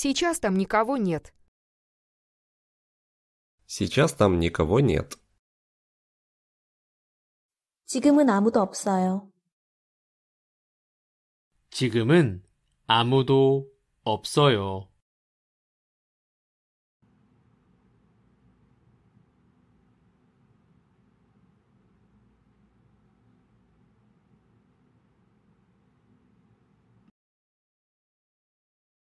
Сейчас там никого нет. Сейчас там никого нет. 지금은 아무도 없어요. 지금은 아무도 없어요.